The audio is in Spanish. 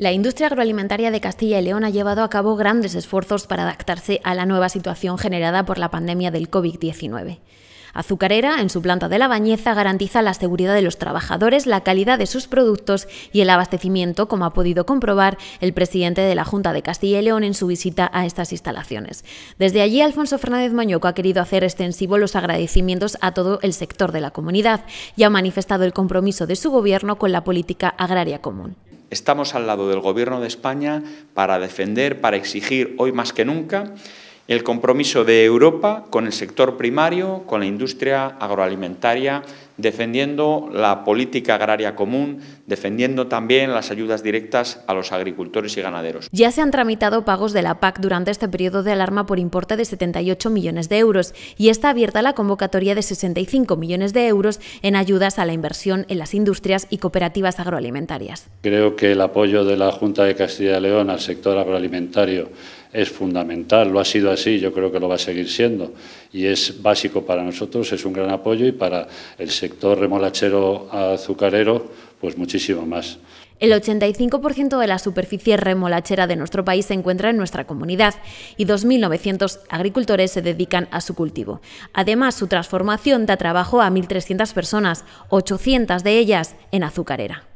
La industria agroalimentaria de Castilla y León ha llevado a cabo grandes esfuerzos para adaptarse a la nueva situación generada por la pandemia del COVID-19. Azucarera, en su planta de la Bañeza, garantiza la seguridad de los trabajadores, la calidad de sus productos y el abastecimiento, como ha podido comprobar el presidente de la Junta de Castilla y León en su visita a estas instalaciones. Desde allí, Alfonso Fernández Mañoco ha querido hacer extensivo los agradecimientos a todo el sector de la comunidad y ha manifestado el compromiso de su gobierno con la política agraria común. Estamos al lado del Gobierno de España para defender, para exigir hoy más que nunca el compromiso de Europa con el sector primario, con la industria agroalimentaria, defendiendo la política agraria común, defendiendo también las ayudas directas a los agricultores y ganaderos. Ya se han tramitado pagos de la PAC durante este periodo de alarma por importe de 78 millones de euros y está abierta la convocatoria de 65 millones de euros en ayudas a la inversión en las industrias y cooperativas agroalimentarias. Creo que el apoyo de la Junta de Castilla y León al sector agroalimentario es fundamental, lo ha sido así, yo creo que lo va a seguir siendo y es básico para nosotros, es un gran apoyo y para el sector remolachero azucarero pues muchísimo más. El 85% de la superficie remolachera de nuestro país se encuentra en nuestra comunidad y 2.900 agricultores se dedican a su cultivo. Además, su transformación da trabajo a 1.300 personas, 800 de ellas en azucarera.